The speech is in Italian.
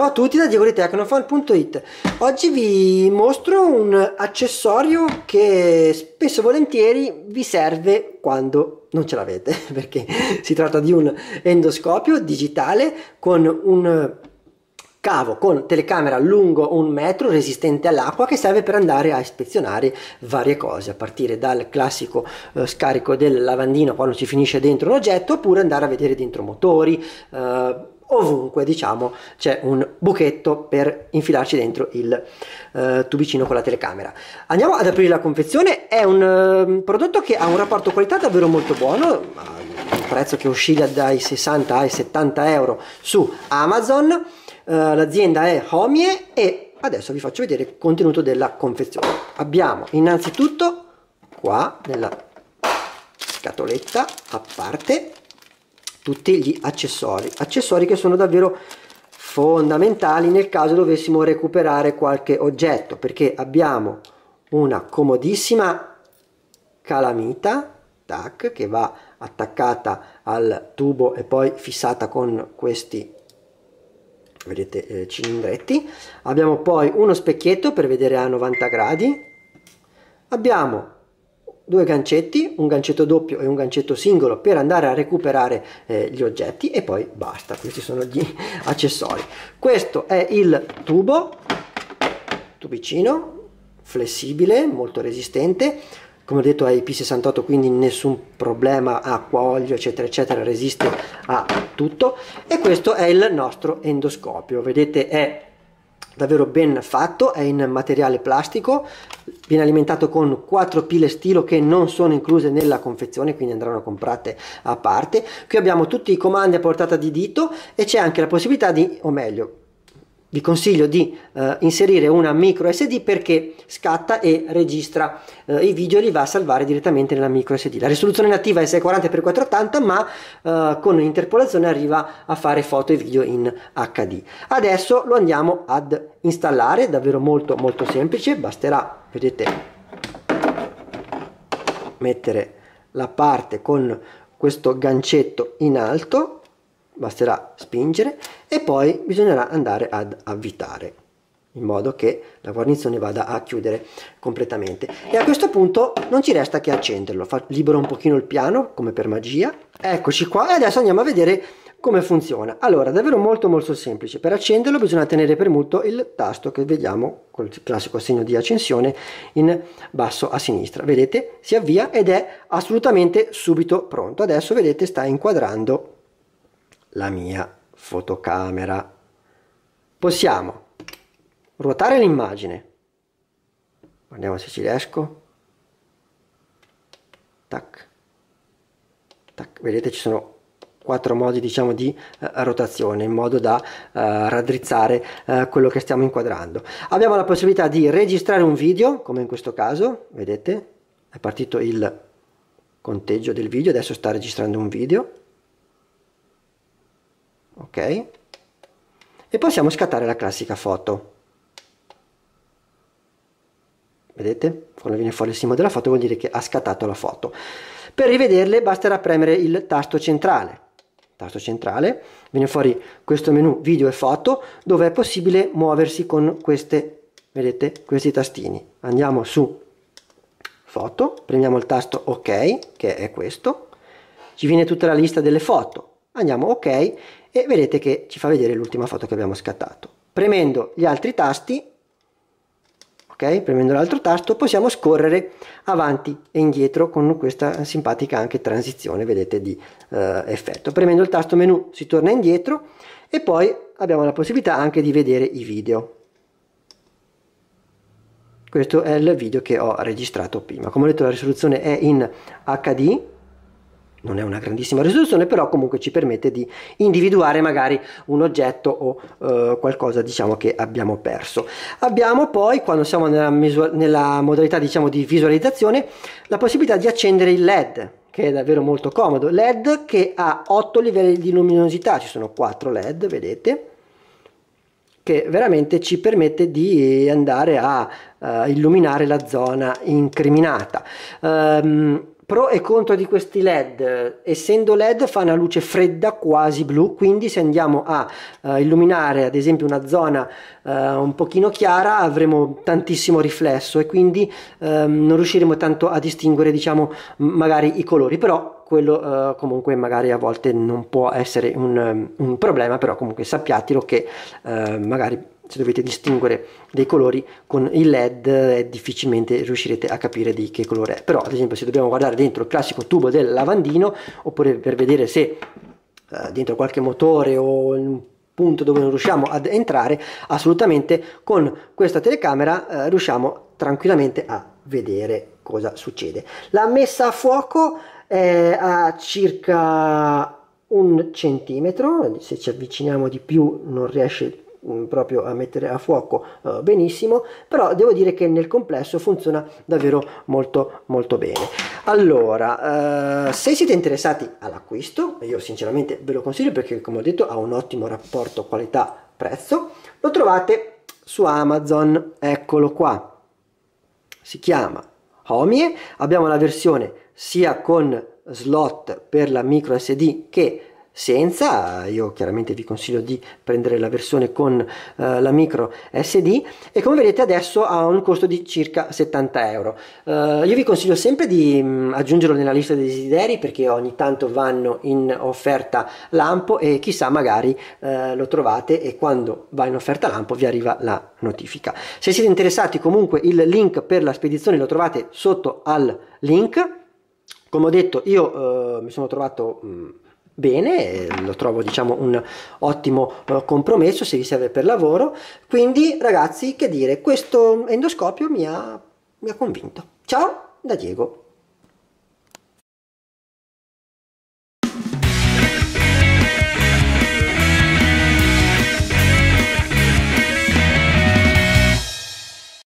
Ciao a tutti da Diego di diagoritecnofan.it Oggi vi mostro un accessorio che spesso e volentieri vi serve quando non ce l'avete perché si tratta di un endoscopio digitale con un cavo con telecamera lungo un metro resistente all'acqua che serve per andare a ispezionare varie cose a partire dal classico eh, scarico del lavandino quando ci finisce dentro un oggetto oppure andare a vedere dentro motori eh, ovunque diciamo c'è un buchetto per infilarci dentro il eh, tubicino con la telecamera. Andiamo ad aprire la confezione, è un eh, prodotto che ha un rapporto qualità davvero molto buono, un prezzo che oscilla dai 60 ai 70 euro su Amazon, eh, l'azienda è Homie e adesso vi faccio vedere il contenuto della confezione. Abbiamo innanzitutto qua nella scatoletta a parte tutti gli accessori accessori che sono davvero fondamentali nel caso dovessimo recuperare qualche oggetto perché abbiamo una comodissima calamita tac, che va attaccata al tubo e poi fissata con questi vedete eh, cilindretti abbiamo poi uno specchietto per vedere a 90 gradi abbiamo due gancetti un gancetto doppio e un gancetto singolo per andare a recuperare eh, gli oggetti e poi basta questi sono gli accessori questo è il tubo tubicino flessibile molto resistente come ho detto è IP68 quindi nessun problema acqua, olio eccetera eccetera resiste a tutto e questo è il nostro endoscopio vedete è davvero ben fatto, è in materiale plastico, viene alimentato con quattro pile stilo che non sono incluse nella confezione, quindi andranno comprate a parte. Qui abbiamo tutti i comandi a portata di dito e c'è anche la possibilità di, o meglio, vi consiglio di eh, inserire una micro SD perché scatta e registra eh, i video e li va a salvare direttamente nella micro SD. La risoluzione nativa è 640x480 ma eh, con interpolazione arriva a fare foto e video in HD. Adesso lo andiamo ad installare, davvero molto molto semplice, basterà, vedete, mettere la parte con questo gancetto in alto basterà spingere e poi bisognerà andare ad avvitare in modo che la guarnizione vada a chiudere completamente e a questo punto non ci resta che accenderlo Fa, libero un pochino il piano come per magia eccoci qua e adesso andiamo a vedere come funziona allora davvero molto molto semplice per accenderlo bisogna tenere premuto il tasto che vediamo col classico segno di accensione in basso a sinistra vedete si avvia ed è assolutamente subito pronto adesso vedete sta inquadrando la mia fotocamera. Possiamo ruotare l'immagine. Guardiamo se ci riesco. Tac. Tac. Vedete ci sono quattro modi diciamo di eh, rotazione in modo da eh, raddrizzare eh, quello che stiamo inquadrando abbiamo la possibilità di registrare un video come in questo caso vedete è partito il conteggio del video adesso sta registrando un video ok? E possiamo scattare la classica foto. Vedete? Quando viene fuori il simbolo della foto vuol dire che ha scattato la foto. Per rivederle basterà premere il tasto centrale. Tasto centrale, viene fuori questo menu video e foto dove è possibile muoversi con queste, vedete, questi tastini. Andiamo su foto, prendiamo il tasto ok, che è questo, ci viene tutta la lista delle foto. Andiamo ok e vedete che ci fa vedere l'ultima foto che abbiamo scattato. Premendo gli altri tasti, ok, premendo l'altro tasto, possiamo scorrere avanti e indietro con questa simpatica anche transizione, vedete, di eh, effetto. Premendo il tasto menu si torna indietro e poi abbiamo la possibilità anche di vedere i video. Questo è il video che ho registrato prima. Come ho detto la risoluzione è in HD, non è una grandissima risoluzione, però comunque ci permette di individuare magari un oggetto o eh, qualcosa diciamo, che abbiamo perso. Abbiamo poi, quando siamo nella, nella modalità diciamo, di visualizzazione, la possibilità di accendere il LED che è davvero molto comodo LED che ha 8 livelli di luminosità ci sono 4 LED vedete che veramente ci permette di andare a uh, illuminare la zona incriminata um, pro e contro di questi LED. Essendo LED fa una luce fredda quasi blu, quindi se andiamo a eh, illuminare ad esempio una zona eh, un pochino chiara avremo tantissimo riflesso e quindi ehm, non riusciremo tanto a distinguere diciamo magari i colori, però quello eh, comunque magari a volte non può essere un, ehm, un problema, però comunque sappiatelo che eh, magari se dovete distinguere dei colori con il led eh, difficilmente riuscirete a capire di che colore è però ad esempio se dobbiamo guardare dentro il classico tubo del lavandino oppure per vedere se eh, dentro qualche motore o un punto dove non riusciamo ad entrare assolutamente con questa telecamera eh, riusciamo tranquillamente a vedere cosa succede la messa a fuoco è a circa un centimetro se ci avviciniamo di più non riesce Mm, proprio a mettere a fuoco eh, benissimo però devo dire che nel complesso funziona davvero molto molto bene allora eh, se siete interessati all'acquisto io sinceramente ve lo consiglio perché come ho detto ha un ottimo rapporto qualità prezzo lo trovate su amazon eccolo qua si chiama Homie abbiamo la versione sia con slot per la micro sd che senza io chiaramente vi consiglio di prendere la versione con eh, la micro SD e come vedete adesso ha un costo di circa 70 euro eh, io vi consiglio sempre di mh, mm, aggiungerlo nella lista dei desideri perché ogni tanto vanno in offerta lampo e chissà magari eh, lo trovate e quando va in offerta lampo vi arriva la notifica se siete interessati comunque il link per la spedizione lo trovate sotto al link come ho detto io eh, mi sono trovato mh, mm, bene, eh, lo trovo diciamo un ottimo eh, compromesso se vi serve per lavoro, quindi ragazzi che dire, questo endoscopio mi ha, mi ha convinto. Ciao da Diego.